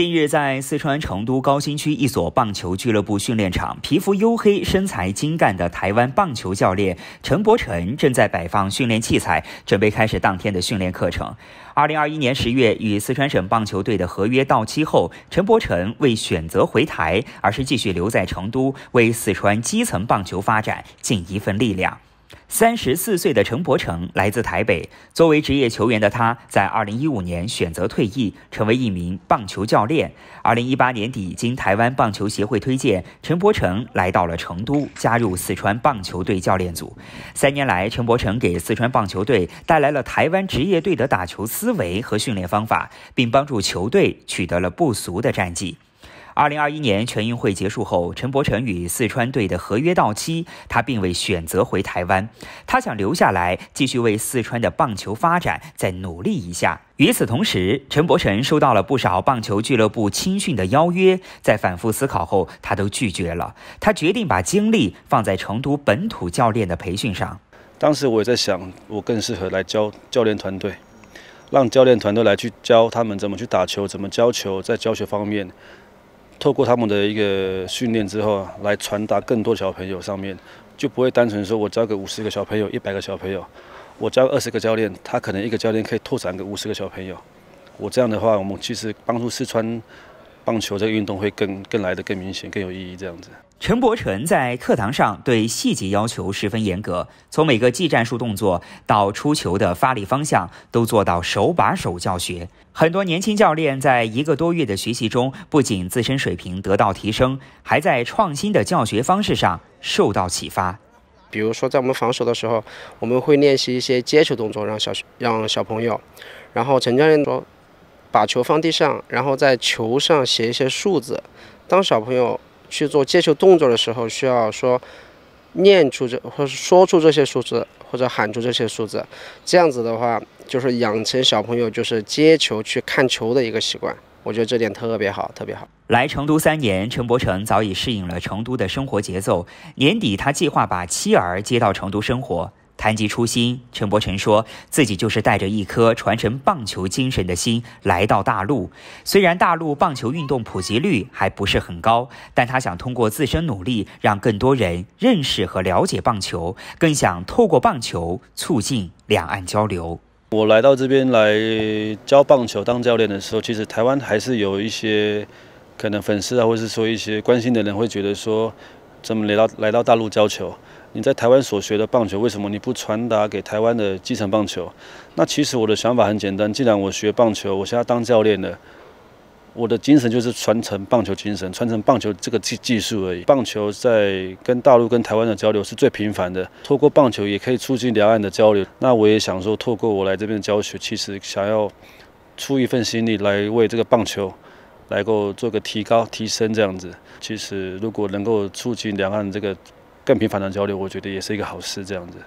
近日，在四川成都高新区一所棒球俱乐部训练场，皮肤黝黑、身材精干的台湾棒球教练陈伯辰正在摆放训练器材，准备开始当天的训练课程。2021年十月，与四川省棒球队的合约到期后，陈伯辰未选择回台，而是继续留在成都，为四川基层棒球发展尽一份力量。三十四岁的陈伯承来自台北。作为职业球员的他，在二零一五年选择退役，成为一名棒球教练。二零一八年底，经台湾棒球协会推荐，陈伯承来到了成都，加入四川棒球队教练组。三年来，陈伯承给四川棒球队带来了台湾职业队的打球思维和训练方法，并帮助球队取得了不俗的战绩。二零二一年全运会结束后，陈柏诚与四川队的合约到期，他并未选择回台湾，他想留下来继续为四川的棒球发展再努力一下。与此同时，陈柏诚收到了不少棒球俱乐部青训的邀约，在反复思考后，他都拒绝了。他决定把精力放在成都本土教练的培训上。当时我也在想，我更适合来教教练团队，让教练团队来去教他们怎么去打球，怎么教球，在教学方面。透过他们的一个训练之后，来传达更多小朋友上面，就不会单纯说我教给五十个小朋友、一百个小朋友，我教二十个教练，他可能一个教练可以拓展个五十个小朋友。我这样的话，我们其实帮助四川。棒球这个运动会更更来的更明显更有意义这样子。陈伯诚在课堂上对细节要求十分严格，从每个技战术动作到出球的发力方向都做到手把手教学。很多年轻教练在一个多月的学习中，不仅自身水平得到提升，还在创新的教学方式上受到启发。比如说，在我们防守的时候，我们会练习一些接球动作，让小让小朋友，然后陈教练说。把球放地上，然后在球上写一些数字。当小朋友去做接球动作的时候，需要说念出这，或者说出这些数字，或者喊出这些数字。这样子的话，就是养成小朋友就是接球去看球的一个习惯。我觉得这点特别好，特别好。来成都三年，陈伯成早已适应了成都的生活节奏。年底，他计划把妻儿接到成都生活。谈及初心，陈伯承说自己就是带着一颗传承棒球精神的心来到大陆。虽然大陆棒球运动普及率还不是很高，但他想通过自身努力让更多人认识和了解棒球，更想透过棒球促进两岸交流。我来到这边来教棒球当教练的时候，其实台湾还是有一些可能粉丝啊，或是说一些关心的人会觉得说。怎么来到来到大陆教球？你在台湾所学的棒球，为什么你不传达给台湾的基层棒球？那其实我的想法很简单，既然我学棒球，我现在当教练了，我的精神就是传承棒球精神，传承棒球这个技技术而已。棒球在跟大陆、跟台湾的交流是最频繁的，透过棒球也可以促进两岸的交流。那我也想说，透过我来这边教学，其实想要出一份心力来为这个棒球。来够做个提高、提升这样子，其实如果能够促进两岸这个更频繁的交流，我觉得也是一个好事，这样子。